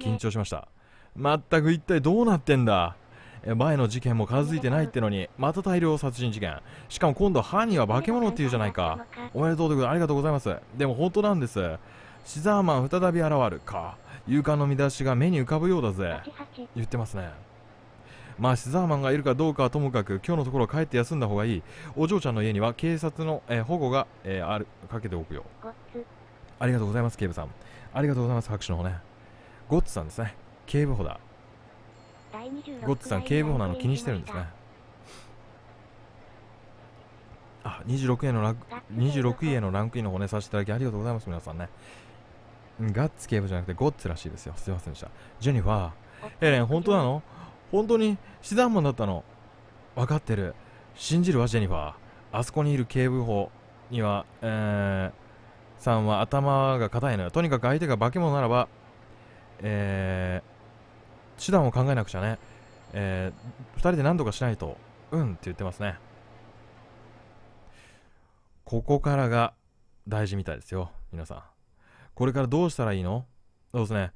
緊張しましたまったく一体どうなってんだ前の事件も片付いてないってのにまた大量殺人事件しかも今度犯人は化け物っていうじゃないかおめでとうということでありがとうございますでも本当なんですシザーマン再び現るか勇敢の見出しが目に浮かぶようだぜ言ってますねまあシザーマンがいるかどうかはともかく今日のところ帰って休んだ方がいいお嬢ちゃんの家には警察の、え保護が、えー、あるかけておくよありがとうございます警部さんありがとうございます拍手の方ねゴッツさんですね警部補だゴッツさん警部補なの気にしてるんですねあ26位のラ26位へのランクインの方ねさせていただきありがとうございます皆さんねガッツ警部じゃなくてゴッツらしいですよすいませんでしたジェニファーエレン本当なの本当に資産ンマンだったの分かってる信じるわジェニファーあそこにいる警部補には、えー、さんは頭が硬いのよとにかく相手が化け物ならばえー、手段を考えなくちゃね、えー、2人で何とかしないと、うんって言ってますね。ここからが大事みたいですよ、皆さん。これからどうしたらいいのそうですね。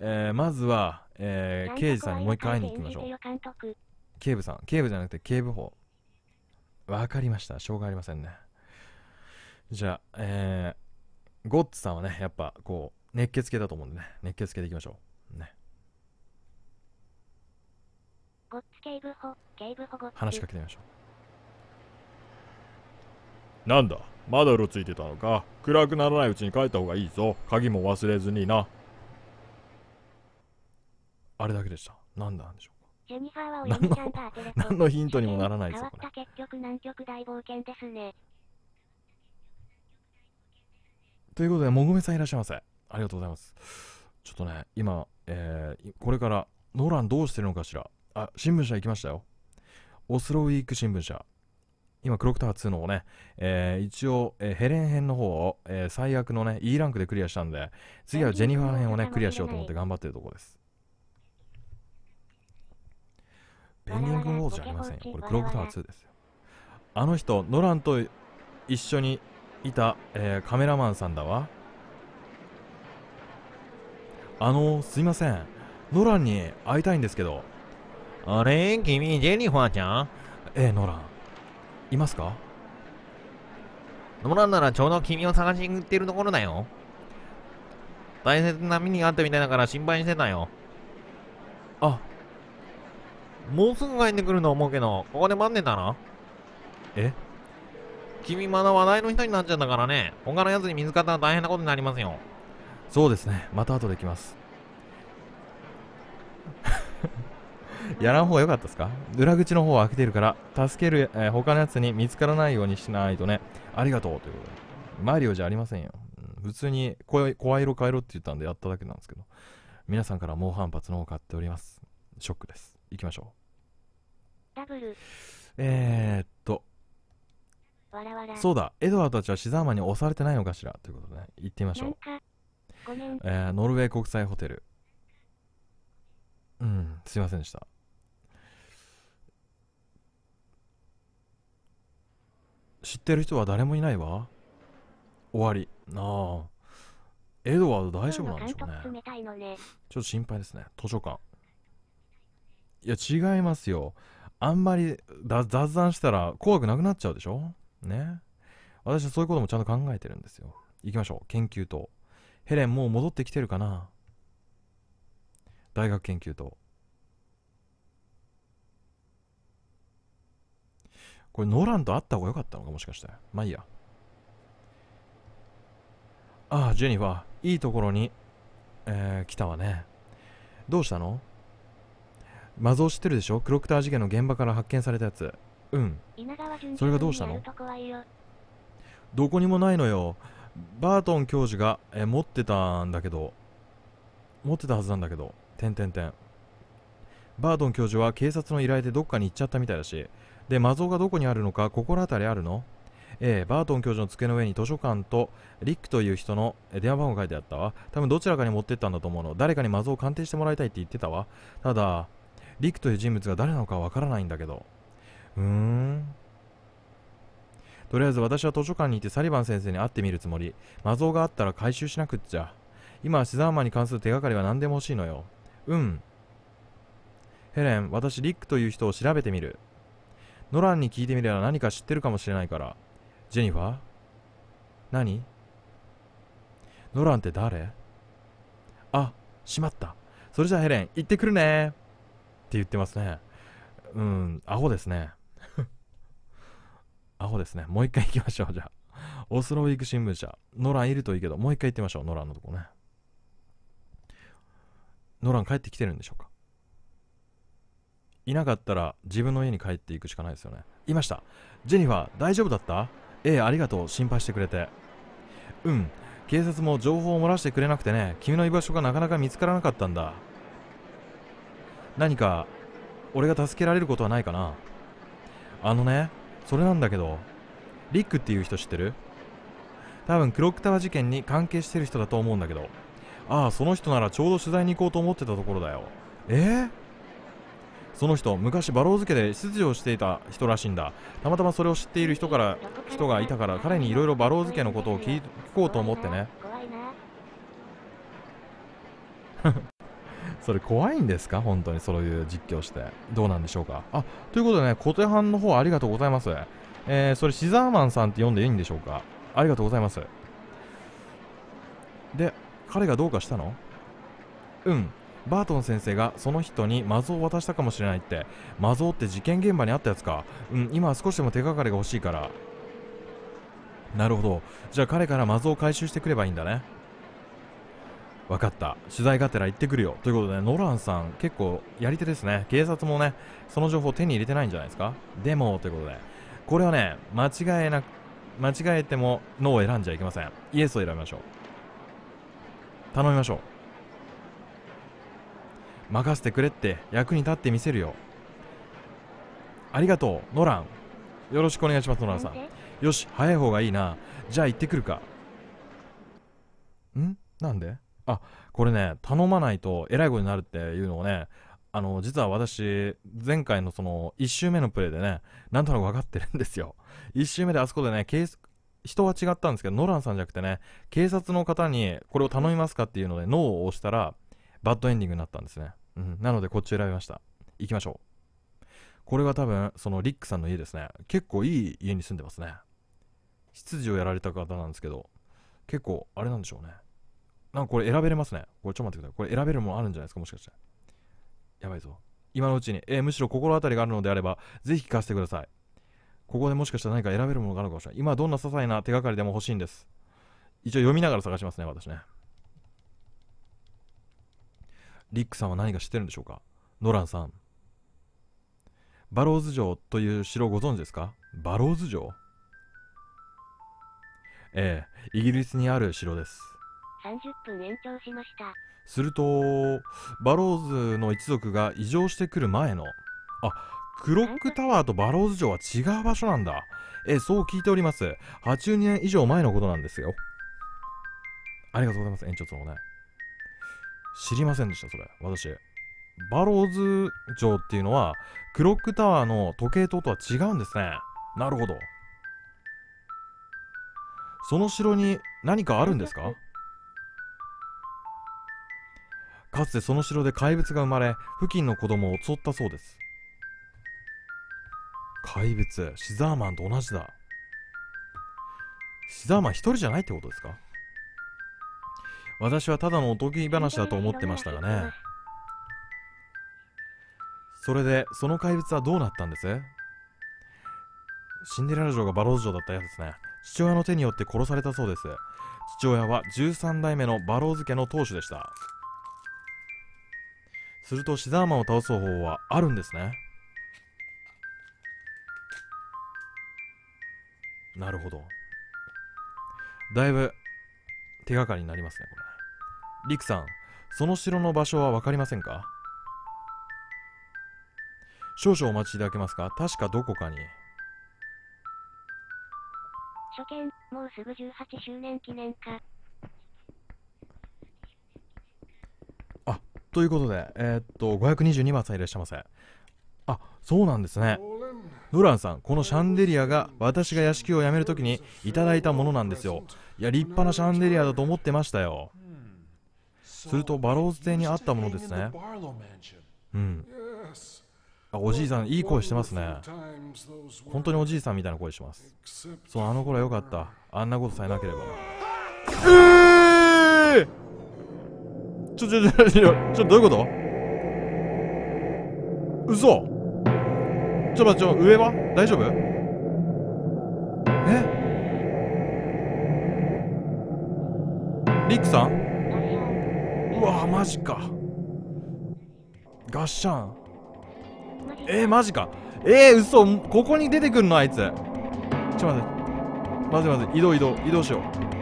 えー、まずは、えー、刑事さんにもう一回会いに行きましょう。警部さん、警部じゃなくて警部補。わかりました。しょうがありませんね。じゃあ、えー、ゴッツさんはね、やっぱこう熱血系だと思うんでね、熱血系でいきましょう。ね。ごっ警部補、警部補ごっ話しかけてみましょう。なんだ、まだうろついてたのか。暗くならないうちに帰った方がいいぞ。鍵も忘れずにな。あれだけでした。何なんでしょう。ジュニファーはおちゃんが当て何のヒントにもならないぞこれ。変わった結局南極大冒険ですね。ということで、もごめさんいらっしゃいませ。ありがとうございます。ちょっとね、今、えー、これからノーランどうしてるのかしら。あ、新聞社行きましたよ。オスロウィーク新聞社。今、クロクター2のね、えー、一応、えー、ヘレン編の方を、えー、最悪のね、E ランクでクリアしたんで、次はジェニファー編をね、クリアしようと思って頑張ってるところです。ペンギングウォーズじゃありませんよ。これ、クロクター2ですよ。あの人、ノランと一緒にいた、えー、カメラマンさんだわ。あのすいませんノランに会いたいんですけどあれ君ジェニファーちゃんええノランいますかノランならちょうど君を探しに行ってるところだよ大切な身にあったみたいだから心配してたよあもうすぐ帰ってくると思うけどここで待ってたのえ君まだ話題の人になっちゃったからね他のやつに見つかったら大変なことになりますよそうですねまた後で来ます やらん方が良かったですか裏口の方は開けてるから助ける、えー、他のやつに見つからないようにしないとねありがとうということでマリオじゃありませんよ、うん、普通に声声色変えろって言ったんでやっただけなんですけど皆さんから猛反発の方を買っておりますショックです行きましょうえー、っとそうだエドワードたちはシザーマンに押されてないのかしらということで、ね、行ってみましょうえー、ノルウェー国際ホテルうんすいませんでした知ってる人は誰もいないわ終わりなあエドワード大丈夫なんでしょうね、ね、ちょっと心配ですね図書館いや違いますよあんまり雑談したら怖くなくなっちゃうでしょね私はそういうこともちゃんと考えてるんですよ行きましょう研究とヘレンもう戻ってきてるかな大学研究とこれノーランと会った方が良かったのかもしかしてまあいいやああジェニファーいいところに、えー、来たわねどうしたのマゾ知ってるでしょクロクター事件の現場から発見されたやつうんそれがどうしたのどこにもないのよバートン教授が、え持ってたんだけど、持ってたはずなんだけど、んてん。バートン教授は警察の依頼でどっかに行っちゃったみたいだし、で、魔像がどこにあるのか心当たりあるのええ、バートン教授の机の上に図書館とリックという人の電話番号書いてあったわ。多分どちらかに持ってったんだと思うの。誰かに魔像を鑑定してもらいたいって言ってたわ。ただ、リックという人物が誰なのかわからないんだけど。うーん。とりあえず私は図書館にいてサリバン先生に会ってみるつもり。魔像があったら回収しなくっちゃ。今、シザーマンに関する手がかりは何でも欲しいのよ。うん。ヘレン、私、リックという人を調べてみる。ノランに聞いてみれば何か知ってるかもしれないから。ジェニファー何ノランって誰あ、しまった。それじゃヘレン、行ってくるねって言ってますね。うん、アホですね。アホですね。もう一回行きましょう、じゃあ。オスロウィーク新聞社。ノランいるといいけど、もう一回行ってみましょう、ノランのとこね。ノラン帰ってきてるんでしょうかいなかったら自分の家に帰っていくしかないですよね。いました。ジェニファー、大丈夫だったええ、ありがとう。心配してくれて。うん。警察も情報を漏らしてくれなくてね、君の居場所がなかなか見つからなかったんだ。何か、俺が助けられることはないかなあのね、それなんだけどリックっていう人知ってる多分クロックタワー事件に関係してる人だと思うんだけどああその人ならちょうど取材に行こうと思ってたところだよえー、その人昔バローズ家で執事をしていた人らしいんだたまたまそれを知っている人から人がいたから彼にいろいろバローズ家のことを聞こうと思ってねそれ怖いんですか本当にそういう実況して。どうなんでしょうかあ、ということでね、小手半の方ありがとうございます。えー、それシザーマンさんって読んでいいんでしょうかありがとうございます。で、彼がどうかしたのうん。バートン先生がその人にマゾを渡したかもしれないって。マゾって事件現場にあったやつか。うん、今は少しでも手がかりが欲しいから。なるほど。じゃあ彼からマゾを回収してくればいいんだね。分かった取材がてら行ってくるよということでノランさん結構やり手ですね警察もねその情報手に入れてないんじゃないですかでもということでこれはね間違えな間違えてもノーを選んじゃいけませんイエスを選びましょう頼みましょう任せてくれって役に立ってみせるよありがとうノランよろしくお願いしますノランさんよし早い方がいいなじゃあ行ってくるかんなんであこれね頼まないとえらいことになるっていうのをねあの実は私前回のその1周目のプレイでねなんとなく分かってるんですよ1周目であそこでね人は違ったんですけどノランさんじゃなくてね警察の方にこれを頼みますかっていうのでノーを押したらバッドエンディングになったんですね、うん、なのでこっち選びました行きましょうこれが多分そのリックさんの家ですね結構いい家に住んでますね執事をやられた方なんですけど結構あれなんでしょうねなんかこれ選べれますね。これちょっと待ってください。これ選べるものあるんじゃないですかもしかして。やばいぞ。今のうちに、えー、むしろ心当たりがあるのであれば、ぜひ聞かせてください。ここでもしかしたら何か選べるものがあるかもしれない。今どんな些細な手がかりでも欲しいんです。一応読みながら探しますね、私ね。リックさんは何か知ってるんでしょうかノランさん。バローズ城という城をご存知ですかバローズ城ええ、イギリスにある城です。30分延長しましたするとバローズの一族が移乗してくる前のあクロックタワーとバローズ城は違う場所なんだえそう聞いております82年以上前のことなんですよありがとうございます園長つもね知りませんでしたそれ私バローズ城っていうのはクロックタワーの時計塔とは違うんですねなるほどその城に何かあるんですかかつてその城で怪物が生まれ付近の子供を襲ったそうです怪物シザーマンと同じだシザーマン一人じゃないってことですか私はただのおとぎ話だと思ってましたがねそれでその怪物はどうなったんですシンデレラ城がバローズ城だったやつですね父親の手によって殺されたそうです父親は13代目のバローズ家の当主でしたするとシザーマンを倒す方法はあるんですねなるほどだいぶ手がかりになりますねこれリクさんその城の場所は分かりませんか少々お待ちいただけますか確かどこかに初見もうすぐ18周年記念かということで、えー、っと、522番さんいらっしゃいませ。あ、そうなんですね。ノランさん、このシャンデリアが私が屋敷を辞めるときにいただいたものなんですよ。いや、立派なシャンデリアだと思ってましたよ。すると、バローズ邸にあったものですね。うん。あおじいさん、いい声してますね。本当におじいさんみたいな声します。そう、あの頃は良かった。あんなことさえなければ。えーちょちょちょちょちょどういうこと嘘ちょ待ってちょ上は大丈夫えリックさんうわマジかガッシャンえー、マジかえー、嘘ここに出てくんのあいつちょ待って待って待って移動移動移動しよう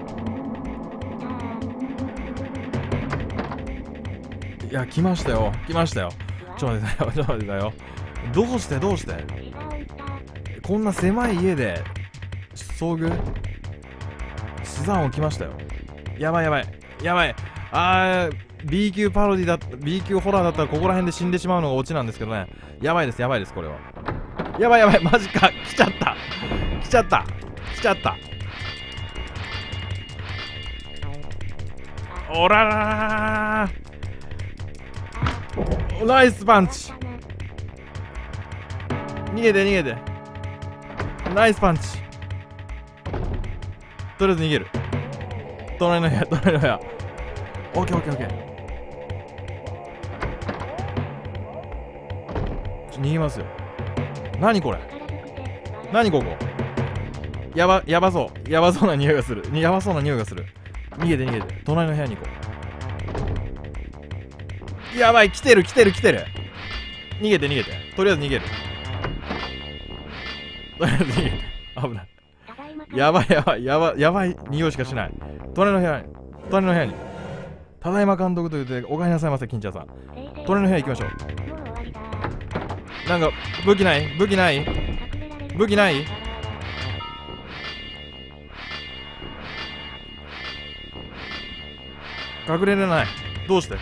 いや、来ましたよ。来ましたよ。ちょ待ってよ。ちょ待ってよ。どうしてどうしてこんな狭い家で、遭遇スザンを来ましたよ。やばいやばい。やばい。あー、B 級パロディだった、B 級ホラーだったらここら辺で死んでしまうのがオチなんですけどね。やばいです、やばいです、これは。やばいやばい、マジか。来ちゃった。来ちゃった。来ちゃった。おらららららナイスパンチ逃げて逃げてナイスパンチとりあえず逃げる隣の部屋隣の部屋オッケーオッケーオッケー逃げますよ何これ何ここやばやばそうやばそうな匂いがするやばそうな匂いがする逃げて逃げて隣の部屋に行こうやばい、来てる来てる来てる。逃げて逃げて。とりあえず逃げる。とりあえず逃げて。危ない。やばいやばいやばいやばい匂いしかしない。隣の部屋に。隣の部屋に。ただいま監督と言ってお帰りなさいませ、金ちゃんさん。隣の部屋行きましょう。なんか武器ない武器ない武器ない隠れれない。どうして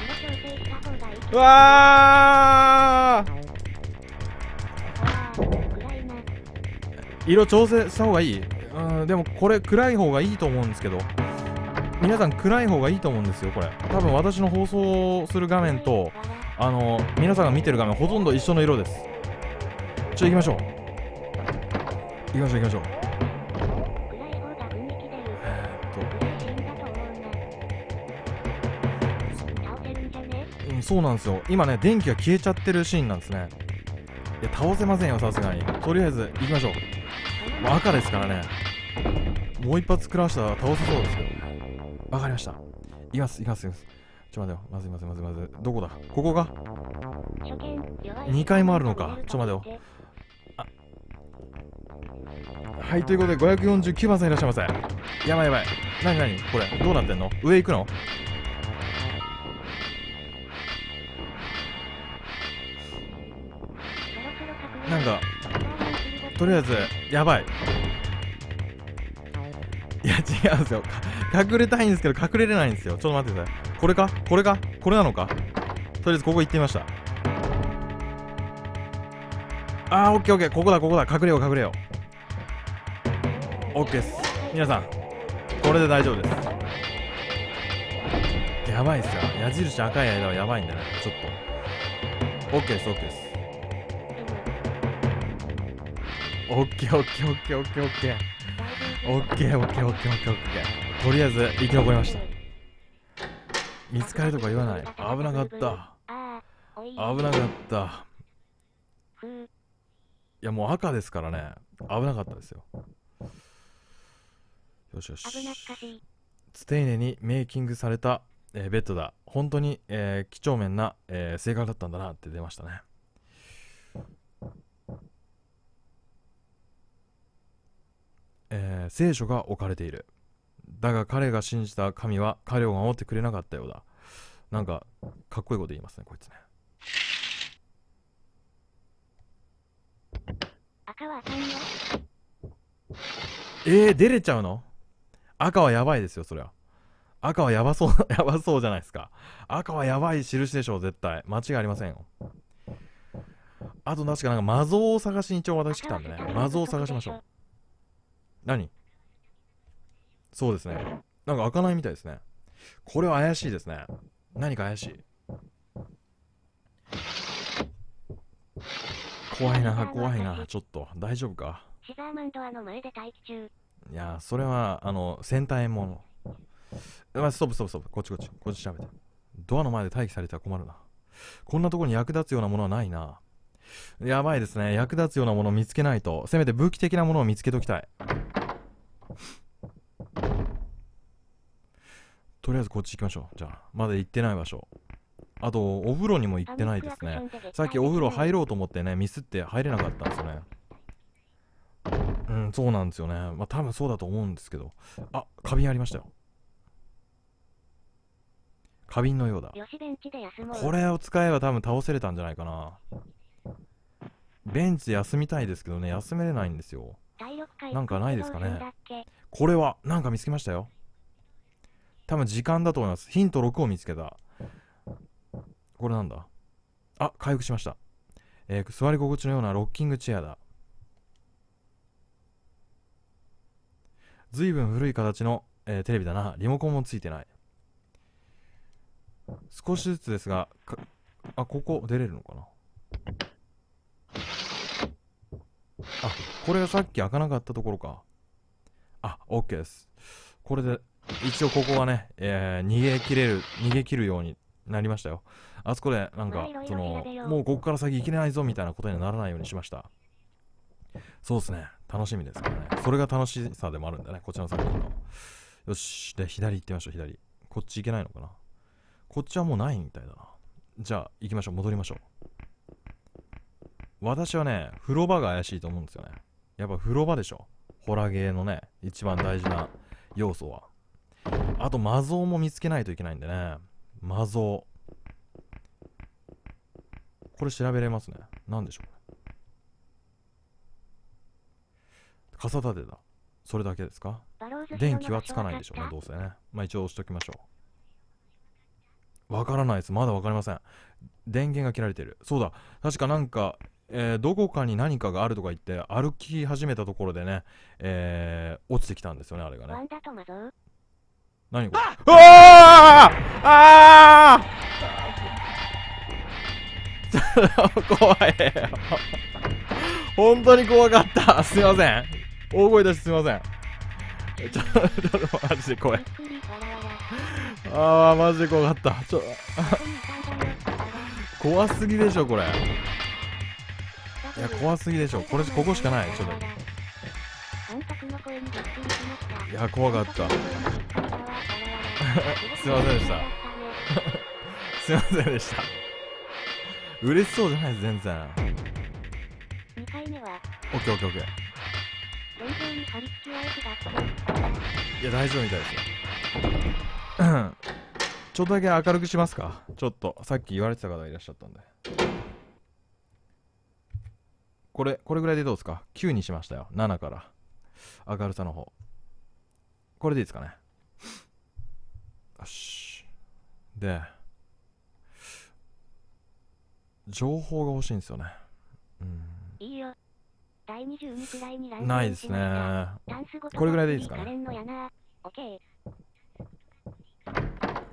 うわ色調整した方がいいうんでもこれ暗い方がいいと思うんですけど皆さん暗い方がいいと思うんですよこれ多分私の放送する画面とあの皆さんが見てる画面ほとんど一緒の色ですちょ行きましょう行きましょう行きましょうそうなんですよ今ね電気が消えちゃってるシーンなんですねいや倒せませんよさすがにとりあえず行きましょう赤ですからねもう一発食らわしたら倒せそうですけどわかりました行きます行きます行きますちょっと待てよまずいまずいまずいまずいどこだここが2階もあるのかちょっと待てよはいということで549番さんいらっしゃいませやばいやばい何何これどうなってんの上行くのなんかとりあえずやばいいや違うんですよ隠れたいんですけど隠れれないんですよちょっと待ってくださいこれかこれかこれなのかとりあえずここ行ってみましたあーオッケーオッケーここだここだ隠れよう隠れようオッケーっす皆さんこれで大丈夫ですやばいっすか矢印赤い間はやばいんだねちょっとオッケーっすオッケーっすオッケーオッケーオッケーオッケーオッケーオッケーオッケーオッケーオッケーオッケーとりあえず生き残りました見つかるとか言わない危なかった危なかったいやもう赤ですからね危なかったですよよしよし丁寧にメイキングされた、えー、ベッドだ本当に、えー、几帳面な、えー、性格だったんだなって出ましたねえー、聖書が置かれている。だが彼が信じた神は彼を守ってくれなかったようだ。なんか、かっこいいこと言いますね、こいつね。赤はえー、出れちゃうの赤はやばいですよ、そりゃ。赤はやばそう、やばそうじゃないですか。赤はやばい印でしょう、絶対。間違いありませんよ。あと確かなんか、魔像を探しに一応私来たんでね。魔像を探しましょう。何そうですね。なんか開かないみたいですね。これは怪しいですね。何か怪しい。怖いな、怖いな。ちょっと、大丈夫かシガーマンドアの前で待機中。いやそれは、あの、戦隊もの。まあ、ストップ、ストップ、ストップ。こっち、こっち、こっち調べて。ドアの前で待機されては困るな。こんなとこに役立つようなものはないな。やばいですね。役立つようなものを見つけないと。せめて武器的なものを見つけときたい。とりあえずこっち行きましょう。じゃあ、まだ行ってない場所。あと、お風呂にも行ってないですね。さっきお風呂入ろうと思ってね、ミスって入れなかったんですよね。うん、そうなんですよね。まあ、多分そうだと思うんですけど。あ、花瓶ありましたよ。花瓶のようだ。これを使えば多分倒せれたんじゃないかな。ベンチで休みたいですけどね、休めれないんですよ。なんかないですかねこれはなんか見つけましたよ多分時間だと思いますヒント6を見つけたこれなんだあ回復しました、えー、座り心地のようなロッキングチェアだ随分古い形の、えー、テレビだなリモコンもついてない少しずつですがあここ出れるのかなあ、これがさっき開かなかったところか。あ、OK です。これで、一応ここはね、えー、逃げ切れる、逃げ切るようになりましたよ。あそこで、なんか、その、もうここから先行けないぞみたいなことにならないようにしました。そうですね。楽しみですからね。それが楽しさでもあるんだね。こちらの作品の。よし。で、左行ってみましょう、左。こっち行けないのかなこっちはもうないみたいだな。じゃあ、行きましょう。戻りましょう。私はね、風呂場が怪しいと思うんですよね。やっぱ風呂場でしょ。ホラゲーのね、一番大事な要素は。あと、魔像も見つけないといけないんでね。魔像。これ調べれますね。何でしょうね。傘立てだ。それだけですか電気はつかないんでしょうね、どうせね。まあ一応押しときましょう。わからないです。まだわかりません。電源が切られてる。そうだ。確かなんか、えー、どこかに何かがあるとか言って歩き始めたところでね、えー、落ちてきたんですよねあれがね何これああ 怖いよ本当に怖かったすいません大声出してすいません ちょっとマジで怖いああマジで怖かったちょ 怖すぎでしょこれいや、怖すぎでしょ。これ、ここしかない。ちょっと。いや、怖かった。すいませんでした。すいませんでした。嬉しそうじゃないです、全然。2回目は。オッケーオッケーオッケー。いや、大丈夫みたいですよ。ちょっとだけ明るくしますか。ちょっと、さっき言われてた方がいらっしゃったんで。これ、これぐらいでどうですか ?9 にしましたよ。7から。明るさの方。これでいいですかね。よし。で、情報が欲しいんですよね。うん。いいよ。第22にないですね。これぐらいでいいですかね。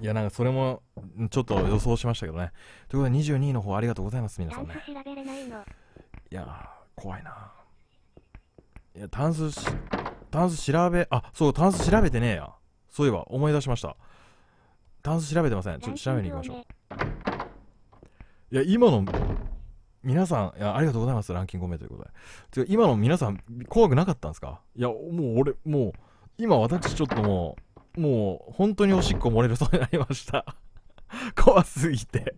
いや、なんかそれもちょっと予想しましたけどね。ということで22位の方ありがとうございます、皆さんね。いや怖いな。いや、タンス、タンス調べ、あ、そう、タンス調べてねえや。そういえば、思い出しました。タンス調べてません。ちょっと調べに行きましょう。いや、今の、皆さん、いや、ありがとうございます。ランキング5名ということで。今の皆さん、怖くなかったんですかいや、もう俺、もう、今私ちょっともう、もう、本当におしっこ漏れるそうになりました。怖すぎて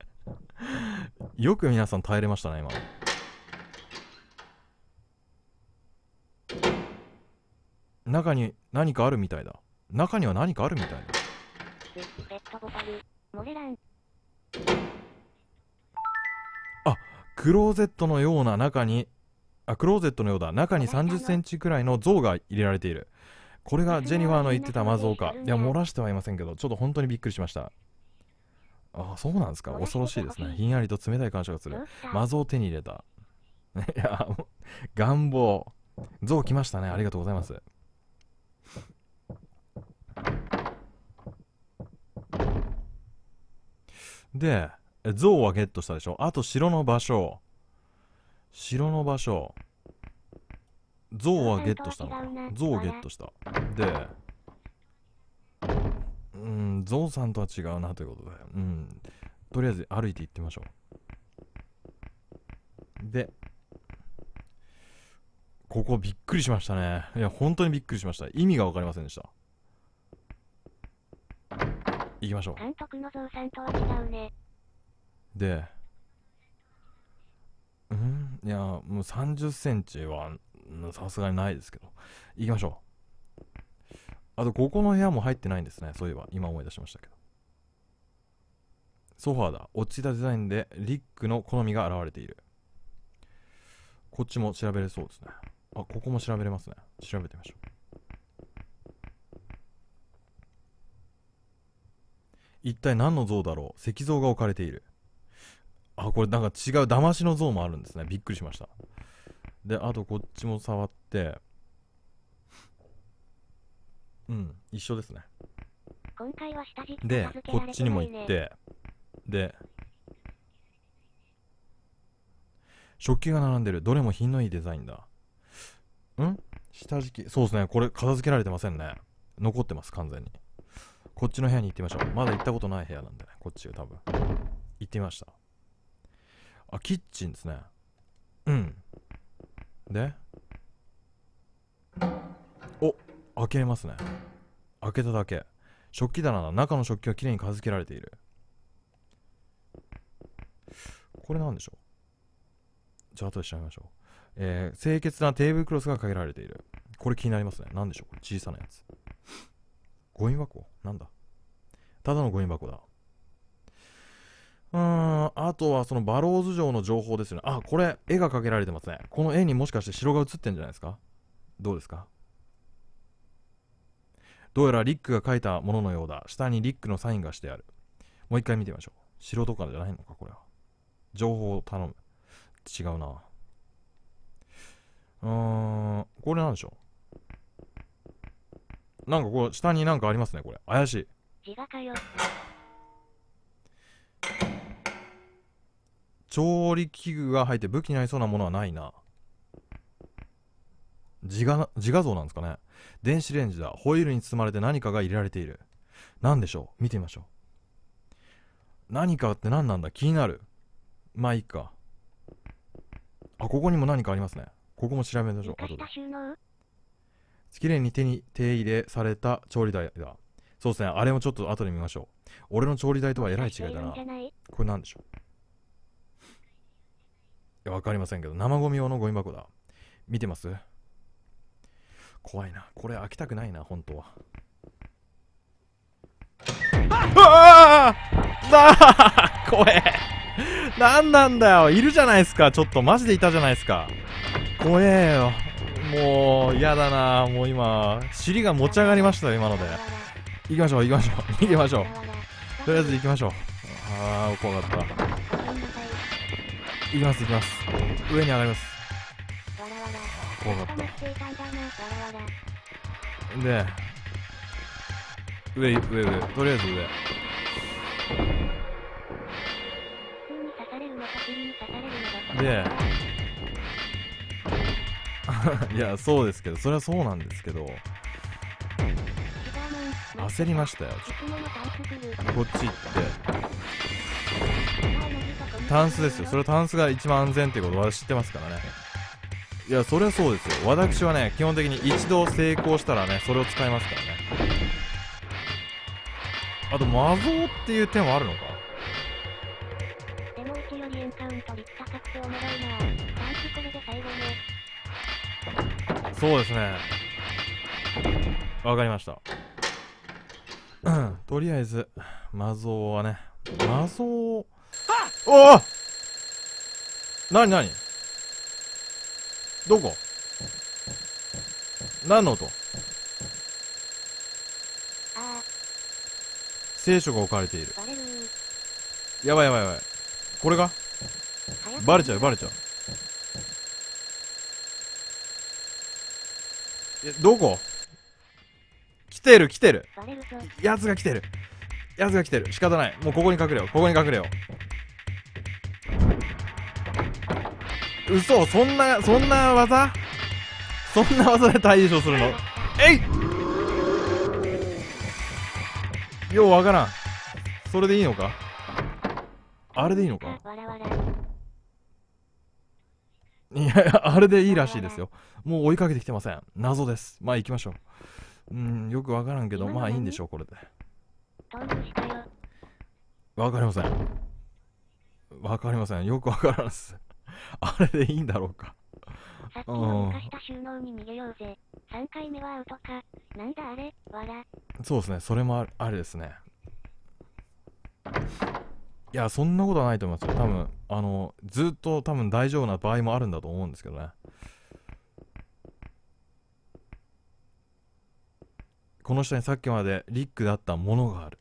よく皆さん耐えれましたね、今。中に何かあるみたいだ中には何かあるみたいだあクローゼットのような中にあクローゼットのようだ中に3 0センチくらいの像が入れられているこれがジェニファーの言ってた魔像かいや漏らしてはいませんけどちょっと本当にびっくりしましたああそうなんですか恐ろしいですねひんやりと冷たい感触がするマゾを手に入れたいや願望像来ましたねありがとうございますで、像はゲットしたでしょあと城の場所。城の場所。像はゲットしたのか。像をゲットした。で、うん、象さんとは違うなということで、うん。とりあえず歩いて行ってみましょう。で、ここびっくりしましたね。いや、本当にびっくりしました。意味が分かりませんでした。行きましょう。監督の増産とは違うね。で、うんいや、もう30センチはさすがにないですけど、行きましょう。あと、ここの部屋も入ってないんですね。そういえば、今思い出しましたけど。ソファーだ。落ちたデザインで、リックの好みが現れている。こっちも調べれそうですね。あ、ここも調べれますね。調べてみましょう。一体何の像だろう石像が置かれている。あ、これなんか違う騙しの像もあるんですね。びっくりしました。で、あとこっちも触って、うん、一緒ですね。今回は下敷きで、こっちにも行って、で、食器が並んでる。どれも品のいいデザインだ。ん下敷き。そうですね。これ、片付けられてませんね。残ってます、完全に。こっちの部屋に行ってみましょう。まだ行ったことない部屋なんでね、こっちが多分。行ってみました。あ、キッチンですね。うん。で、お、開けますね。開けただけ。食器棚だ。中の食器はきれいに片付けられている。これなんでしょうじゃあ後で調べましょう。えー、清潔なテーブルクロスがかけられている。これ気になりますね。なんでしょう小さなやつ。ゴミ箱なんだただのゴミ箱だ。うーん、あとはそのバローズ城の情報ですよね。あ、これ、絵が描けられてますね。この絵にもしかして城が映ってんじゃないですかどうですかどうやらリックが描いたもののようだ。下にリックのサインがしてある。もう一回見てみましょう。城とかじゃないのか、これは。情報を頼む。違うな。うーん、これなんでしょうなんかこう、下になんかありますね、これ。怪しい。かよ。調理器具が入って武器になりそうなものはないな。自画、自画像なんですかね。電子レンジだ。ホイールに包まれて何かが入れられている。何でしょう見てみましょう。何かって何なんだ気になる。まあいいか。あ、ここにも何かありますね。ここも調べましょう。後で。綺麗に手に手入れされた調理台だ。そうですね、あれもちょっと後で見ましょう。俺の調理台とはえらい違いだな。これなんでしょうわかりませんけど、生ゴミ用のゴミ箱だ。見てます怖いな。これ開きたくないな、本当は。ああ怖え何なんだよいるじゃないですかちょっとマジでいたじゃないですか怖えよもう、嫌だなもう今、尻が持ち上がりましたよ、今ので。行きましょう、行きましょう、行きましょう。とりあえず行きましょう。ああ怖かった。行きます、行きます。上に上がります。怖かった。で、上、上、上。とりあえず上。で、いやそうですけどそれはそうなんですけど焦りましたよこっち行ってタンスですよそれはタンスが一番安全ってことは知ってますからねいやそれはそうですよ私はね基本的に一度成功したらねそれを使いますからねあと魔像っていう手もあるのかそうですねわかりましたとりあえず魔像はね魔像。おおなになにどこ何の音聖書が置かれているやばいやばいやばいこれがバレちゃうバレちゃうどこ来てる来てるやつが来てるやつが来てる仕方ないもうここに隠れようここに隠れよう嘘そんなそんな技そんな技で対処するのえいようわからんそれでいいのかあれでいいのかいや、あれでいいらしいですよ。もう追いかけてきてません。謎です。まあ行きましょう。うん、よくわからんけど、まあいいんでしょう、これで。わかりません。わかりません。よくわからんっす。あれでいいんだろうか。さっきした収納に逃げようぜ。3回目はアウトか。なんだあれそうですね。それもあれですね。いや、そんなことはないと思いますよ。多分、あの、ずっと多分大丈夫な場合もあるんだと思うんですけどね。この下にさっきまでリックだったものがある。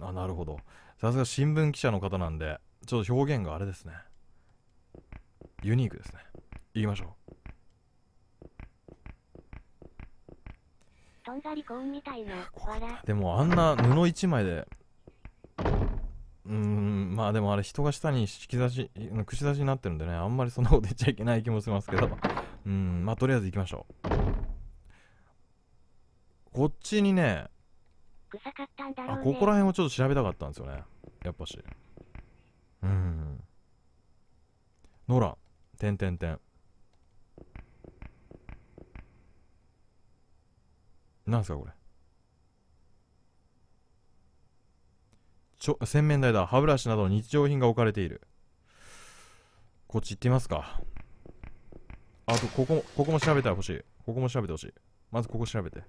あ、なるほど。さすが新聞記者の方なんで、ちょっと表現があれですね。ユニークですね。いきましょう。とんがりコーンみたいな。でもあんな布一枚でうんまあでもあれ人が下に引き出し串刺しになってるんでねあんまりそんなこと言っちゃいけない気もしますけどうんまあとりあえず行きましょうこっちにね臭かったんだろう、ね、あここら辺をちょっと調べたかったんですよねやっぱしうんノラてんてんてんなんすかこれ洗面台だ歯ブラシなどの日用品が置かれているこっち行ってみますかあとここもここも調べてほしいここも調べてほしいまずここ調べて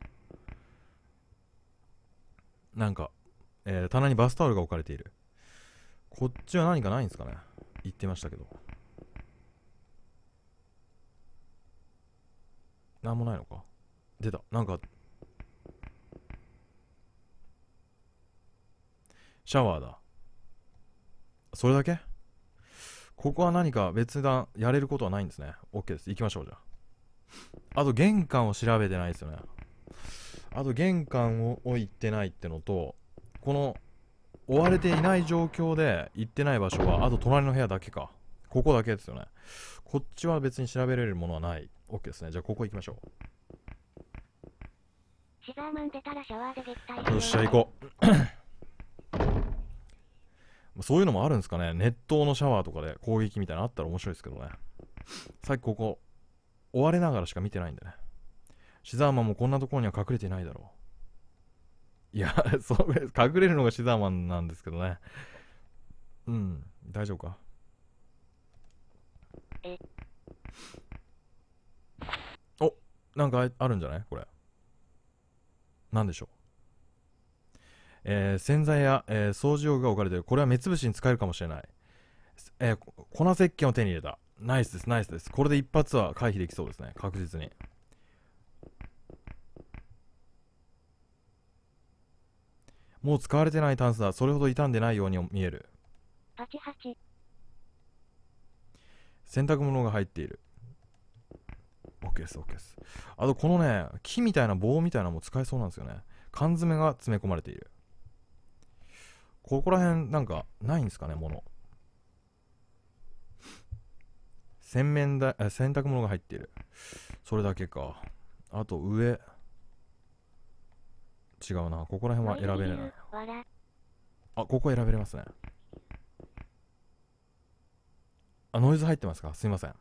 なんか、えー、棚にバスタオルが置かれているこっちは何かないんですかね言ってましたけど何もないのか出たなんかシャワーだ。それだけここは何か別段やれることはないんですね。OK です。行きましょう、じゃあ。あと、玄関を調べてないですよね。あと、玄関を行ってないってのと、この、追われていない状況で行ってない場所は、あと隣の部屋だけか。ここだけですよね。こっちは別に調べられるものはない。OK ですね。じゃあ、ここ行きましょう。シバーマン出たらシャワーで撃退よっしゃ、行こう。そういうのもあるんですかね。熱湯のシャワーとかで攻撃みたいなのあったら面白いですけどね。さっきここ、追われながらしか見てないんでね。シザーマンもこんなところには隠れてないだろう。いや、そう、隠れるのがシザーマンなんですけどね。うん、大丈夫か。おなんかあるんじゃないこれ。なんでしょうえー、洗剤や、えー、掃除用具が置かれている。これは目つぶしに使えるかもしれない。えー、粉石鹸を手に入れた。ナイスです、ナイスです。これで一発は回避できそうですね。確実に。もう使われてないタンスだ。それほど傷んでないように見える。パチパチ洗濯物が入っている。OK です、OK です。あと、このね、木みたいな棒みたいなのも使えそうなんですよね。缶詰が詰め込まれている。ここら辺なんかないんですかね、もの。洗面台、洗濯物が入ってる。それだけか。あと上。違うな。ここら辺は選べれない。あ、ここ選べれますね。あ、ノイズ入ってますかすいません。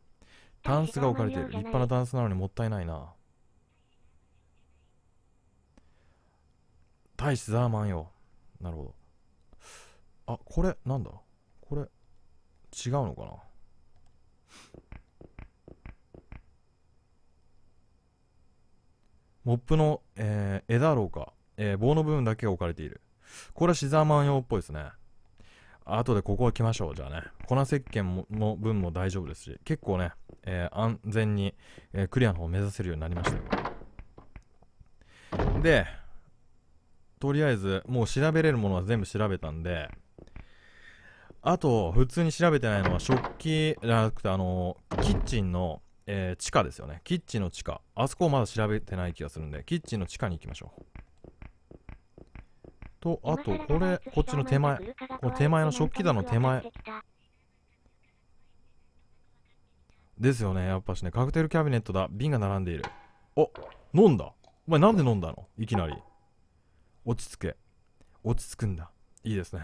タンスが置かれてる。立派なタンスなのにもったいないな。大使ザーマンよ。なるほど。あ、これ、なんだこれ、違うのかなモップの、えー、枝ろうか、えー、棒の部分だけが置かれている。これはシザーマン用っぽいですね。後でここは来ましょう。じゃあね。粉石鹸もの分も大丈夫ですし、結構ね、えー、安全に、えー、クリアの方を目指せるようになりましたよ。で、とりあえず、もう調べれるものは全部調べたんで、あと、普通に調べてないのは、食器じゃなくて、あの、キッチンの、えー、地下ですよね。キッチンの地下。あそこをまだ調べてない気がするんで、キッチンの地下に行きましょう。と、あと、これ、こっちの手前。この手前の食器棚の手前。ですよね、やっぱしね、カクテルキャビネットだ。瓶が並んでいる。お飲んだお前なんで飲んだのいきなり。落ち着け。落ち着くんだ。いいですね。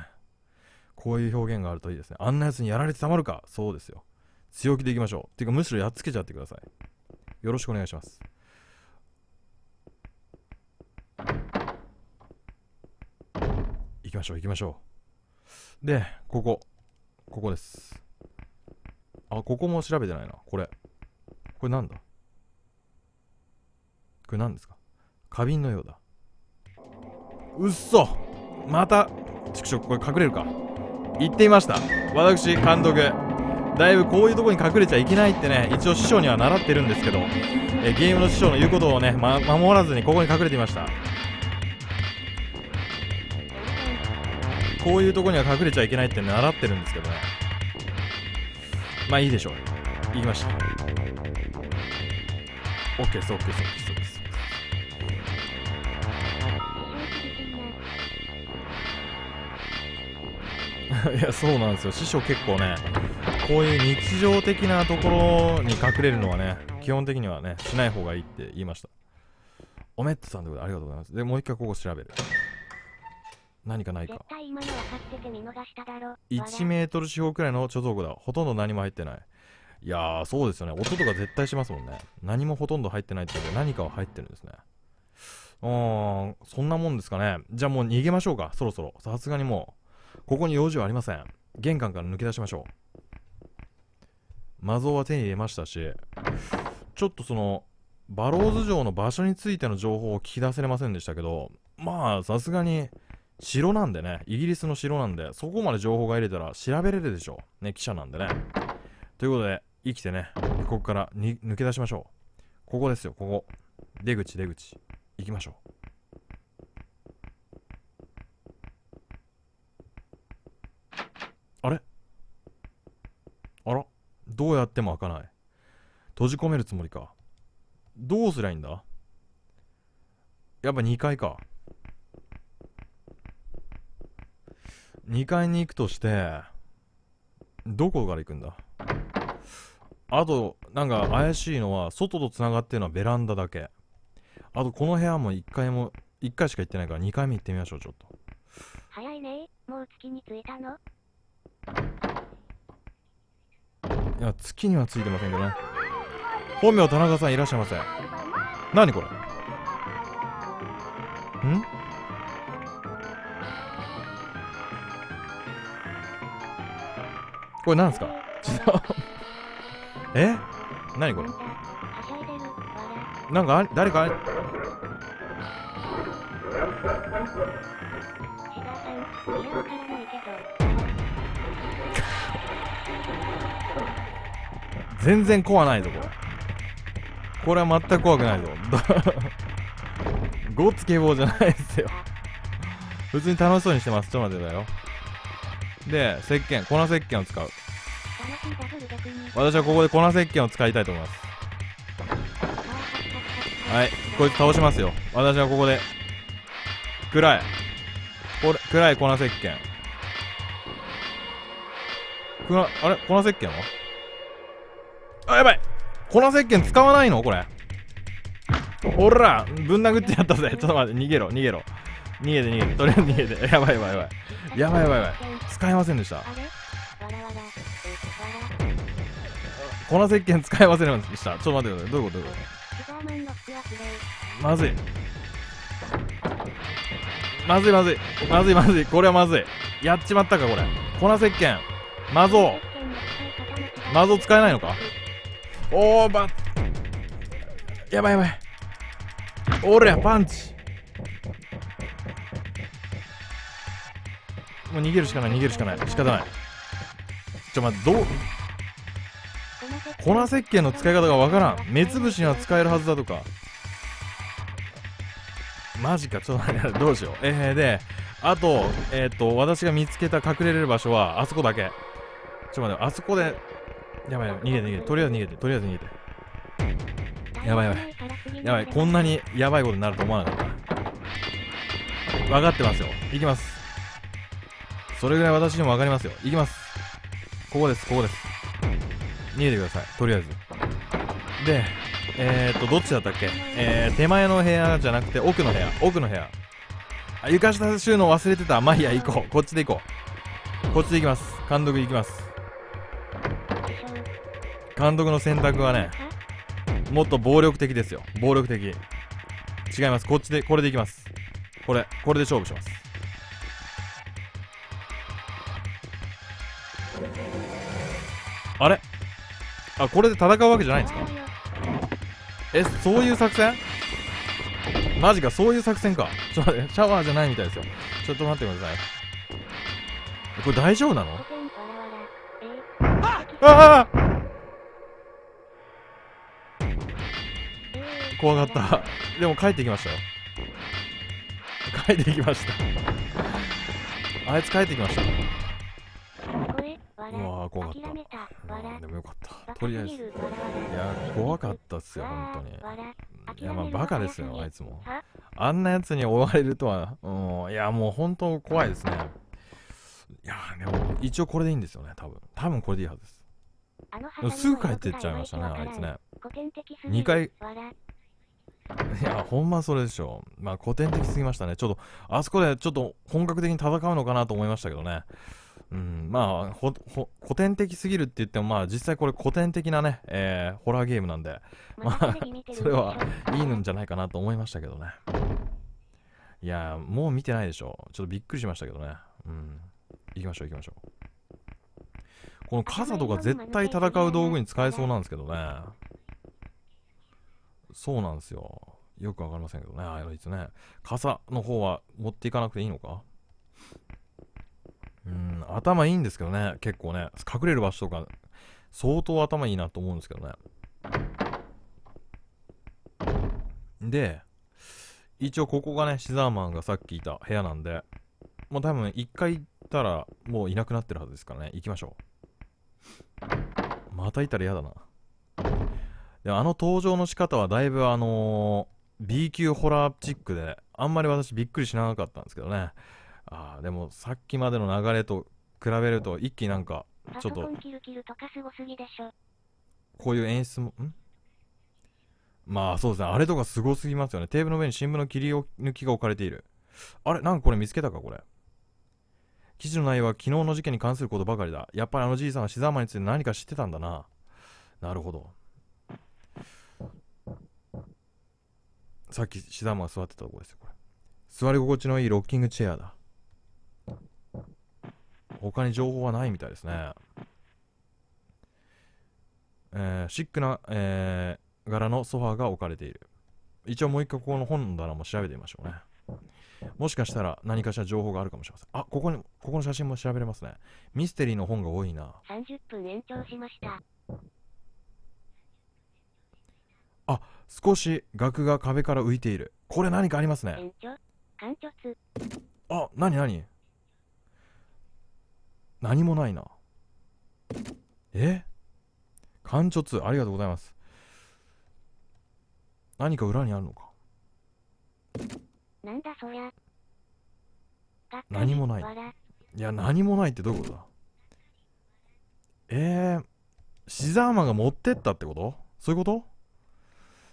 こういう表現があるといいですね。あんなやつにやられてたまるかそうですよ。強気でいきましょう。っていうか、むしろやっつけちゃってください。よろしくお願いします。行きましょう、行きましょう。で、ここ。ここです。あ、ここも調べてないな。これ。これなんだこれ何ですか花瓶のようだ。うっそまた、ちくしょう、これ隠れるか。言っていました私監督だいぶこういうとこに隠れちゃいけないってね一応師匠には習ってるんですけどえゲームの師匠の言うことをね、ま、守らずにここに隠れていましたこういうとこには隠れちゃいけないって習ってるんですけどねまあいいでしょう行きました OK です OK です OK です いやそうなんですよ師匠結構ねこういう日常的なところに隠れるのはね基本的にはねしない方がいいって言いましたおめっとさんことでありがとうございますでもう一回ここ調べる何かないか1メートル四方くらいの貯蔵庫だほとんど何も入ってないいやーそうですよね音とか絶対しますもんね何もほとんど入ってないってことで何かは入ってるんですねうんそんなもんですかねじゃあもう逃げましょうかそろそろさすがにもうここに用事はありません。玄関から抜け出しましょう。魔像は手に入れましたし、ちょっとその、バローズ城の場所についての情報を聞き出せれませんでしたけど、まあ、さすがに、城なんでね、イギリスの城なんで、そこまで情報が入れたら調べれるでしょう。ね、記者なんでね。ということで、生きてね、ここから抜け出しましょう。ここですよ、ここ。出口、出口。行きましょう。どうやっても開かない。閉じ込めるつもりか。どうすりゃいいんだやっぱ2階か。2階に行くとして、どこから行くんだあと、なんか怪しいのは、外と繋がってるのはベランダだけ。あと、この部屋も1階も、1回しか行ってないから2回目行ってみましょう、ちょっと。早いね。もう月に着いたのいや月にはついてませんけどね本名田中さんいらっしゃいませなにこれんこれなんすかちょっとえ何これ なんかあ誰かあ全然怖ないぞこれこれは全く怖くないぞ ごつ警棒じゃないですよ普通に楽しそうにしてますちょっと待ってだよで石鹸粉石鹸を使う私はここで粉石鹸を使いたいと思いますはいこいつ倒しますよ私はここで暗いこれ暗い粉石鹸くなあれ粉石鹸はあ、やばい粉石鹸使わないのこれ。ほらぶん殴ってやったぜ ちょっと待って、逃げろ、逃げろ。逃げて逃げて、とりあえず逃げて。やばいやばいやばい。やばいやばいやばい。使えませんでした。粉石鹸使い忘れでした。ちょっと待ってください。どういうことどういうことまずい。まずいまずい。まずいまずい。これはまずい。やっちまったか、これ。粉石鹸。まゾー。マ使えないのかおおば、やばいやばい。おりゃ、パンチ。もう逃げるしかない、逃げるしかない。仕方ない。ちょ、待って、どう、粉石鹸の使い方がわからん目つぶしには使えるはずだとかマジかちょっと待ってどうしようえー、であとえっ、ー、と私が見つけた隠れれる場所はあそこだけちょっと待ってあそこでやばいやばい、逃げて逃げて。とりあえず逃げて、とりあえず逃げて。やばいやばい。やばい、こんなにやばいことになると思わなかった。分かってますよ。行きます。それぐらい私にも分かりますよ。行きます。ここです、ここです。逃げてください、とりあえず。で、えー、っと、どっちだったっけえー、手前の部屋じゃなくて、奥の部屋、奥の部屋。あ、床下収納忘れてた。まあいいや、行こう。こっちで行こう。こっちで行きます。監督行きます。監督の選択はね、もっと暴力的ですよ。暴力的。違います。こっちで、これでいきます。これ、これで勝負します。あれあ、これで戦うわけじゃないんですかえ、そういう作戦マジか、そういう作戦か。ちょっと待って、シャワーじゃないみたいですよ。ちょっと待ってください。これ大丈夫なのああ怖かった でも帰ってきましたよ帰ってきましたあいつ帰ってきましたうわー怖かったでもよかったとりあえずいや怖かったっすよ本当にいやまあバカですよあいつもあんなやつに追われるとはうんいやもう本当怖いですねいやでも一応これでいいんですよね多分多分これでいいはずですすぐ帰ってっちゃいましたねあいつね2回いや、ほんまそれでしょ。まあ、古典的すぎましたね。ちょっと、あそこでちょっと本格的に戦うのかなと思いましたけどね。うん、まあ、ほほ古典的すぎるって言っても、まあ、実際これ古典的なね、えー、ホラーゲームなんで、まあ、それはいいんじゃないかなと思いましたけどね。いや、もう見てないでしょ。ちょっとびっくりしましたけどね。うん。行きましょう、行きましょう。この傘とか絶対戦う道具に使えそうなんですけどね。そうなんですよ。よくわかりませんけどね、あいつね。傘の方は持っていかなくていいのかうん、頭いいんですけどね、結構ね。隠れる場所とか、相当頭いいなと思うんですけどね。で、一応ここがね、シザーマンがさっきいた部屋なんで、もう多分一回行ったらもういなくなってるはずですからね、行きましょう。またいたら嫌だな。であの登場の仕方はだいぶあのー、B 級ホラーチックで、あんまり私びっくりしなかったんですけどね。ああ、でもさっきまでの流れと比べると一気になんか、ちょっと。こういう演出も、んまあそうですね、あれとかすごすぎますよね。テーブルの上に新聞の切り抜きが置かれている。あれなんかこれ見つけたかこれ。記事の内容は昨日の事件に関することばかりだ。やっぱりあのじいさんは静山について何か知ってたんだな。なるほど。さっきシダが座ってたとこですよ、これ。座り心地のいいロッキングチェアだ。他に情報はないみたいですね。えー、シックな、えー、柄のソファが置かれている。一応もう一回ここの本棚も調べてみましょうね。もしかしたら何かしら情報があるかもしれません。あ、ここに、ここの写真も調べれますね。ミステリーの本が多いな。30分延長しました。あ、少し額が壁から浮いているこれ何かありますねあ何何何もないなえ長通ありがとうございます何か裏にあるのかなんだそりゃ何もないいや何もないってどういうことだえー、シザーマンが持ってったってことそういうこと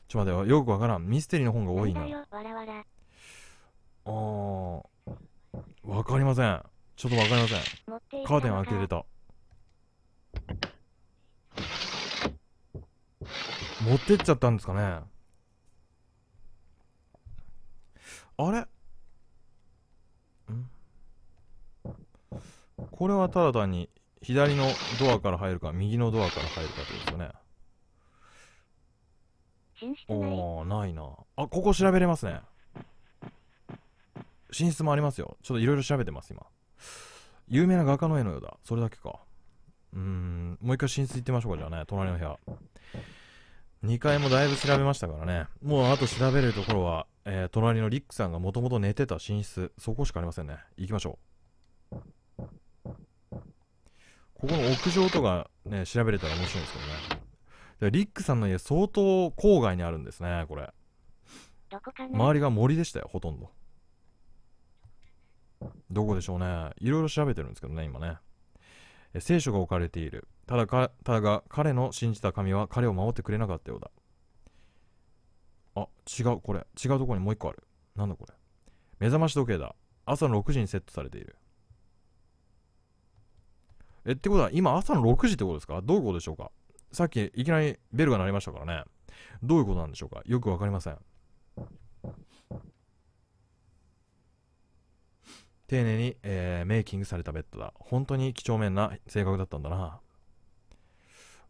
ちょ待てよ。よくわからん。ミステリーの本が多いな。わらわらあー。わかりません。ちょっとわかりません。カーテン開けれた。持ってっちゃったんですかねあれんこれはただ単に左のドアから入るか右のドアから入るかってことですよね寝室ないおないなあここ調べれますね寝室もありますよちょっといろいろ調べてます今有名な画家の絵のようだそれだけかうんもう一回寝室行ってみましょうかじゃあね隣の部屋2階もだいぶ調べましたからねもうあと調べるところは、えー、隣のリックさんがもともと寝てた寝室そこしかありませんね行きましょうここの屋上とかね調べれたら面白いんですけどねリックさんの家相当郊外にあるんですねこれ周りが森でしたよほとんどどこでしょうねいろいろ調べてるんですけどね今ね聖書が置かれているただかただが彼の信じた神は彼を守ってくれなかったようだあ違うこれ違うところにもう一個あるなんだこれ目覚まし時計だ朝の6時にセットされているえってことは今朝の6時ってことですかどういうことでしょうかさっきいきなりベルが鳴りましたからね。どういうことなんでしょうかよくわかりません。丁寧に、えー、メイキングされたベッドだ。本当に几帳面な性格だったんだな。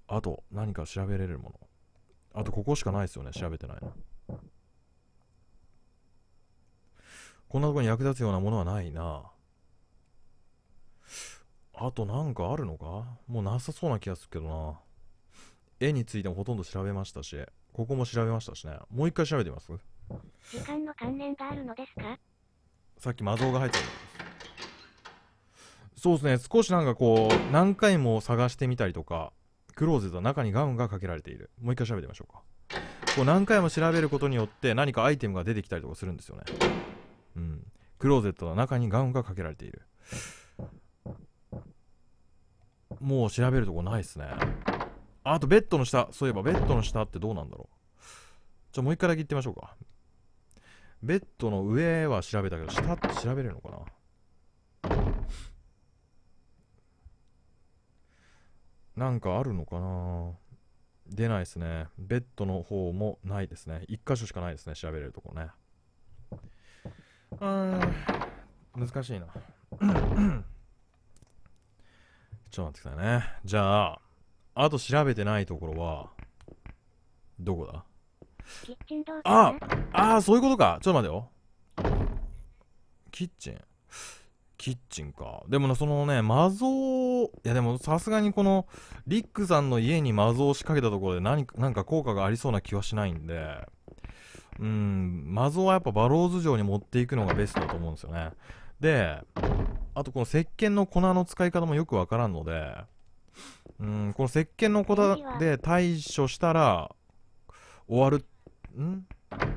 あと、何か調べれるもの。あと、ここしかないですよね。調べてないの。こんなとこに役立つようなものはないな。あと、なんかあるのかもうなさそうな気がするけどな。絵についてもほとんど調べましたし、ここも調べましたしね。もう一回調べてみます時間の関連があるのですかさっき魔像が入ってんです。そうですね、少しなんかこう、何回も探してみたりとか、クローゼットの中にガウンがかけられている。もう一回調べてみましょうか。こう何回も調べることによって何かアイテムが出てきたりとかするんですよね。うん。クローゼットの中にガウンがかけられている。もう調べるとこないっすね。あとベッドの下。そういえばベッドの下ってどうなんだろう。じゃあもう一回だけ行ってみましょうか。ベッドの上は調べたけど、下って調べれるのかななんかあるのかな出ないですね。ベッドの方もないですね。一箇所しかないですね。調べれるとこね。うー、難しいな。ちょっと待ってくださいね。じゃあ、あと調べてないところは、どこだあああそういうことか。ちょっと待てよ。キッチン。キッチンか。でもね、そのね、魔像、いやでもさすがにこの、リックさんの家に魔像を仕掛けたところで何なんか効果がありそうな気はしないんで、うん、魔像はやっぱバローズ城に持っていくのがベストだと思うんですよね。で、あとこの石鹸の粉の使い方もよくわからんので、うんこの石鹸のことで対処したら終わるん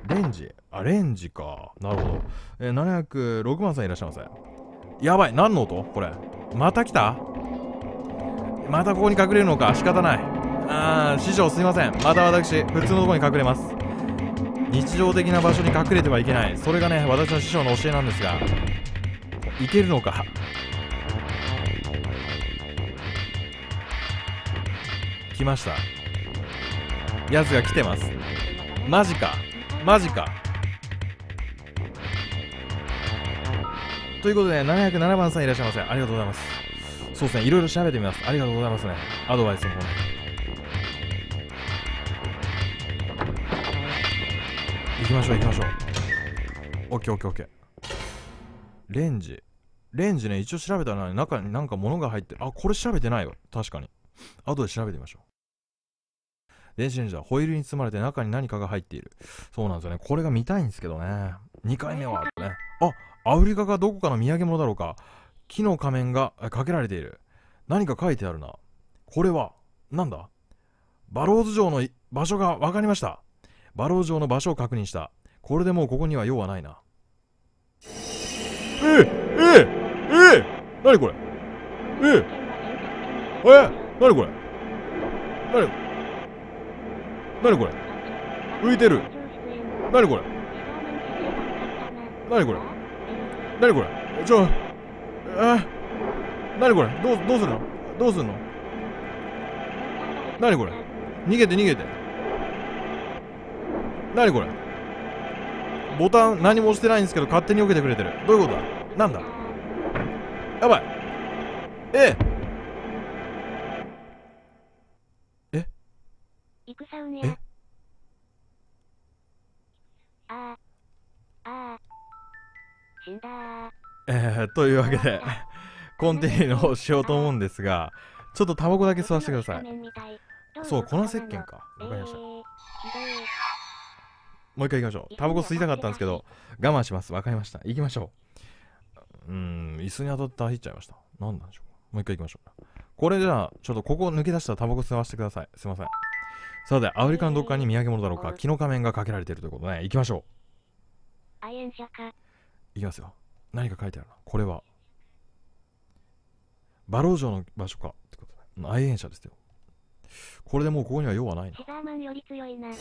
レンジあレンジかなるほど、えー、706万さんいらっしゃいませやばい何の音これまた来たまたここに隠れるのか仕方ないあー師匠すいませんまた私普通のとこに隠れます日常的な場所に隠れてはいけないそれがね私の師匠の教えなんですがいけるのか来ましたやつが来てますマジかマジかということで707番さんいらっしゃいませありがとうございますそうですねいろいろ調べてみますありがとうございますねアドバイスの方ね行きましょう行きましょうオッケーオッケーオッケーレンジレンジね一応調べたら中になんか物が入ってるあこれ調べてないよ確かに後で調べてみましょうレジェンドはホイールに包まれて中に何かが入っている。そうなんですよね。これが見たいんですけどね。2回目は、ね、あ、アフリカがどこかの土産物だろうか。木の仮面がかけられている。何か書いてあるな。これは、なんだバローズ城の場所が分かりました。バローズ城の場所を確認した。これでもうここには用はないな。えええええ何これえええ何これ何にこれ浮いてる何これ何これ何これちょえ何これどうどうするのどうするの何これ逃げて逃げて何これボタン何も押してないんですけど勝手に避けてくれてるどういうことだなんだやばいええクさんや。ああ死んだえー、というわけで、コンティニューをしようと思うんですが、ちょっとタバコだけ吸わせてください。そう、粉石鹸か。わかりました。もう一回行きましょう。タバコ吸いたかったんですけど、我慢します。わかりました。行きましょう。うん、椅子に当たって入っちゃいました。何なんでしょうか。もう一回行きましょうこれじゃあ、ちょっとここ抜け出したらタバコ吸わせてください。すいません。さて、アフリカンどっかに土産物だろうか、木の仮面がかけられているということね。行きましょう。ンシャか。行きますよ。何か書いてあるな。これは。馬老城の場所か。ってことね。愛煙者ですよ。これでもうここには用はないな。ザーマンより強いな。で、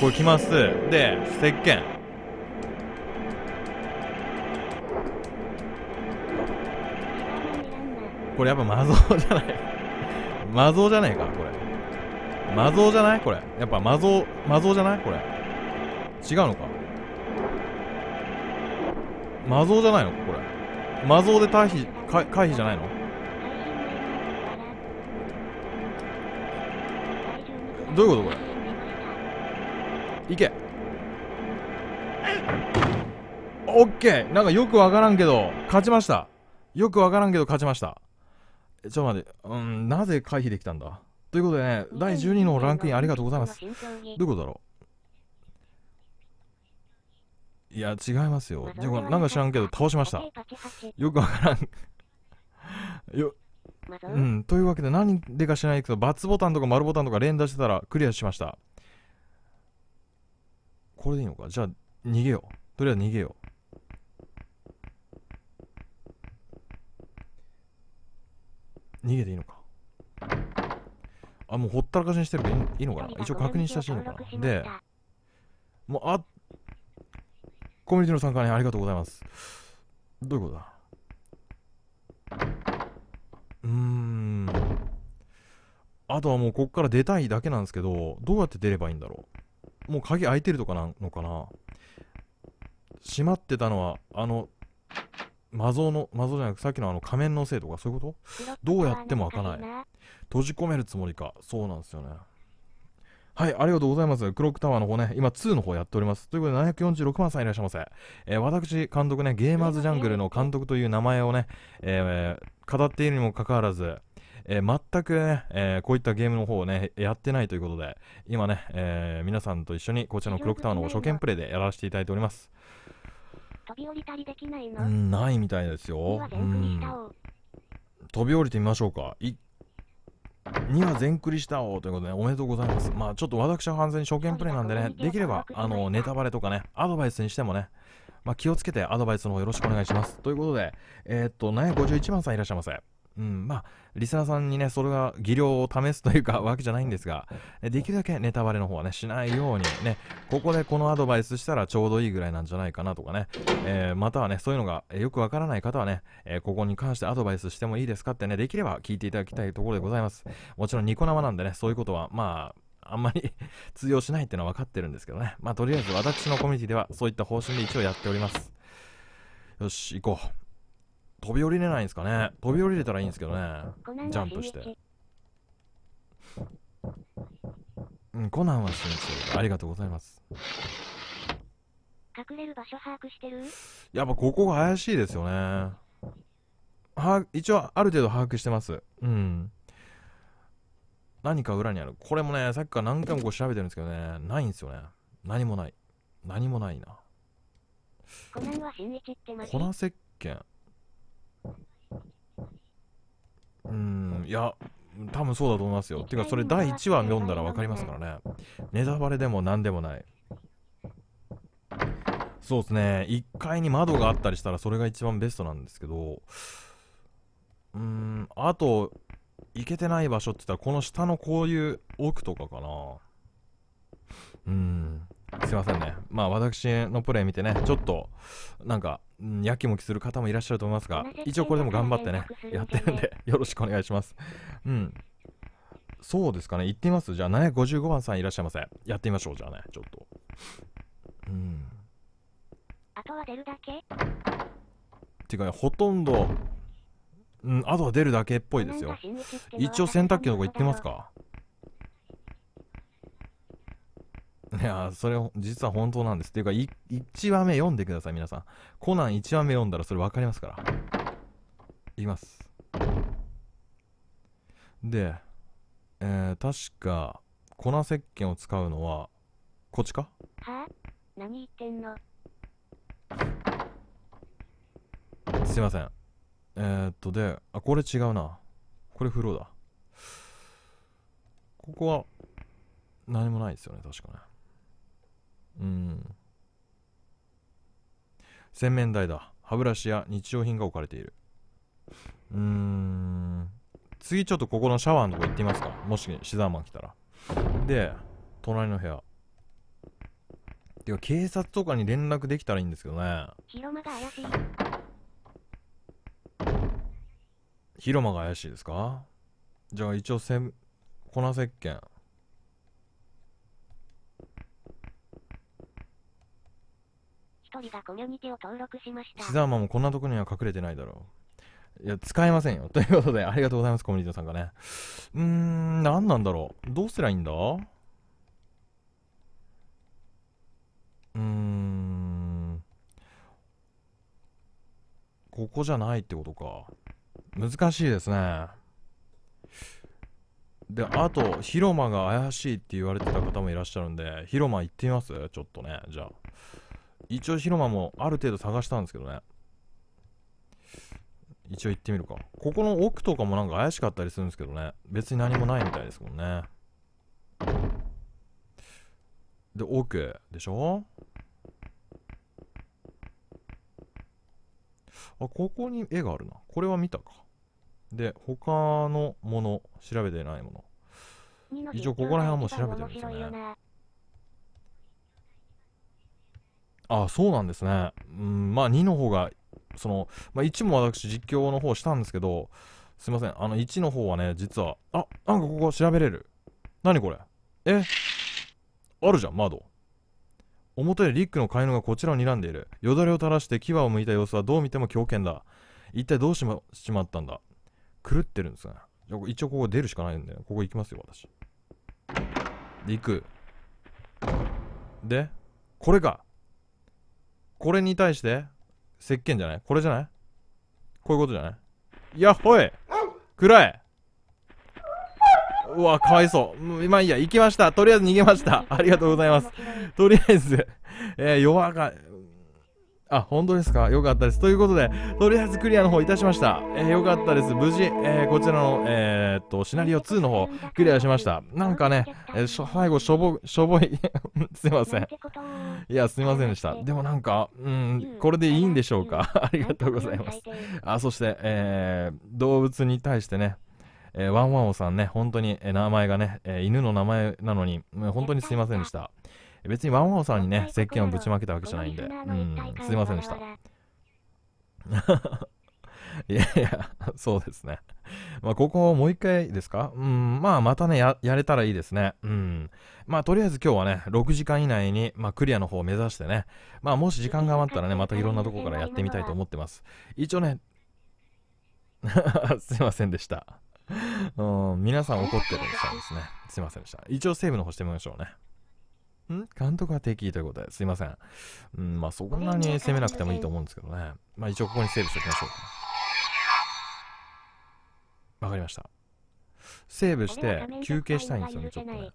これ来ます。で、石鹸。これやっぱ魔像じゃない。魔像じゃないか、これ。魔像じゃないこれ。やっぱ魔像魔像じゃないこれ。違うのか魔像じゃないのこれ。魔像で退避、回避じゃないのどういうことこれ行けオッケーなんかよくわからんけど、勝ちましたよくわからんけど勝ちました。ちょっと待って、うん、なぜ回避できたんだということでね、第12のランクインありがとうございます。どういうことだろういや、違いますよ。でもなんか知らんけど、倒しました。よくわからん よ、うん。というわけで、何でか知らないけど、×ボタンとか丸ボタンとか連打してたらクリアしました。これでいいのかじゃあ、逃げよう。とりあえず逃げよう。逃げていいのかあ、もうほったらかしにしてればいいのかな一応確認したしいいのかなで、もう、あ、コミュニティの参加にありがとうございます。どういうことだうーん。あとはもうこっから出たいだけなんですけど、どうやって出ればいいんだろうもう鍵開いてるとかなのかな閉まってたのは、あの、魔像の、魔像じゃなくさっきのあの仮面のせいとかそういうことどうやっても開かない。閉じ込めるつもりか。そうなんですよね。はい、ありがとうございます。クロックタワーの方ね、今2の方やっております。ということで、746万さんいらっしゃいませ。えー、私、監督ね、ゲーマーズジャングルの監督という名前をね、えー、語っているにもかかわらず、えー、全くね、えー、こういったゲームの方をね、やってないということで、今ね、えー、皆さんと一緒にこちらのクロックタワーの初見プレイでやらせていただいております。飛び降りたりできないの、ないみたいですよ、飛び降りてみましょうか2は全クリしたおということで、おめでとうございます。まあちょっと私は完全に初見プレイなんでね、できればあのネタバレとかね、アドバイスにしてもね、まあ、気をつけてアドバイスの方よろしくお願いします。ということで、えー、っと、751番さんいらっしゃいませ。うん、まあ、リスナーさんにね、それが技量を試すというか、わけじゃないんですが、できるだけネタバレの方はね、しないようにね、ここでこのアドバイスしたらちょうどいいぐらいなんじゃないかなとかね、えー、またはね、そういうのがよくわからない方はね、えー、ここに関してアドバイスしてもいいですかってね、できれば聞いていただきたいところでございます。もちろんニコ生なんでね、そういうことは、まあ、あんまり 通用しないっていうのは分かってるんですけどね。まあ、とりあえず私のコミュニティではそういった方針で一応やっております。よし、行こう。飛び降りれないんですかね飛び降りれたらいいんですけどねジャンプしてうんコナンはて生ありがとうございます隠れる場所把握してるやっぱここが怪しいですよねは一応ある程度把握してますうん何か裏にあるこれもねさっきから何回もこう調べてるんですけどねないんですよね何もない何もないなコナンは新一ってマジ粉石鹸うんいや多分そうだと思いますよていうかそれ第1話読んだら分かりますからねネタバレでも何でもないそうですね1階に窓があったりしたらそれが一番ベストなんですけどうんあと行けてない場所って言ったらこの下のこういう奥とかかなうんすいませんね。まあ私のプレイ見てね、ちょっとなんか、やきもきする方もいらっしゃると思いますが、一応これでも頑張ってね、やってるんで よろしくお願いします。うん。そうですかね、行ってみますじゃあ755番さんいらっしゃいませ。やってみましょう、じゃあね、ちょっと。うん。あとは出るだけていうか、ね、ほとんど、うん、あとは出るだけっぽいですよ。一応洗濯機のとこ行ってますかいや、それ、実は本当なんです。っていうか、1話目読んでください、皆さん。コナン1話目読んだらそれ分かりますから。いきます。で、えー、確か、粉石鹸を使うのは、こっちかはあ何言ってんのすいません。えー、っと、で、あ、これ違うな。これ風呂だ。ここは、何もないですよね、確かね。うん洗面台だ歯ブラシや日用品が置かれているうーん次ちょっとここのシャワーのとこ行ってみますかもしシザーマン来たらで隣の部屋てか警察とかに連絡できたらいいんですけどね広間が怪しい広間が怪しいですかじゃあ一応せ粉石鹸一人がコミュニティを登録しましたシザーマンもこんなとこには隠れてないだろういや使えませんよ ということでありがとうございますコミュニティさんがねうーん何なんだろうどうすりゃいいんだうーんここじゃないってことか難しいですねであと広間が怪しいって言われてた方もいらっしゃるんで広間行ってみますちょっとねじゃあ一応広間もある程度探したんですけどね。一応行ってみるか。ここの奥とかもなんか怪しかったりするんですけどね。別に何もないみたいですもんね。で、奥でしょあ、ここに絵があるな。これは見たか。で、他のもの、調べてないもの。一応ここら辺はもう調べてるんですよね。あそうなんですね。うん、まあ、2の方が、その、まあ、1も私、実況の方したんですけど、すいません、あの、1の方はね、実は、あなんかここ調べれる。何これえあるじゃん、窓。表でリックの飼い犬がこちらを睨んでいる。よだれを垂らして牙を剥いた様子はどう見ても狂犬だ。一体どうしましまったんだ狂ってるんですね。一応ここ出るしかないんで、ここ行きますよ、私。で、行く。で、これかこれに対して石鹸じゃないこれじゃないこういうことじゃないやっほい暗いうわ、かわいそう。まあいいや、行きました。とりあえず逃げました。ありがとうございます。とりあえず、えー、弱が、あ、本当ですかよかったです。ということで、とりあえずクリアの方いたしました。えー、よかったです。無事、えー、こちらの、えー、っと、シナリオ2の方、クリアしました。なんかね、えー、最後、しょぼ、しょぼい。すいません。いや、すいませんでした。でもなんか、うん、これでいいんでしょうか ありがとうございます。あ、そして、えー、動物に対してね、えー、ワンワンオさんね、本当に、えー、名前がね、えー、犬の名前なのに、本当にすいませんでした。別にワンワンさんにね、石鹸をぶちまけたわけじゃないんで、うん、すいませんでした。いやいや、そうですね。まあ、ここもう一回ですかうん、まあ、またねや、やれたらいいですね。うん。まあ、とりあえず今日はね、6時間以内に、まあ、クリアの方を目指してね、まあ、もし時間が余ったらね、またいろんなとこからやってみたいと思ってます。一応ね、すいませんでした。うん、皆さん怒ってるたんですね。すいませんでした。一応セーブの方してみましょうね。監督は敵ということで、すいません。うん、まあそんなに攻めなくてもいいと思うんですけどね。まあ一応ここにセーブしておきましょう。わかりました。セーブして休憩したいんですよね、ちょっとね。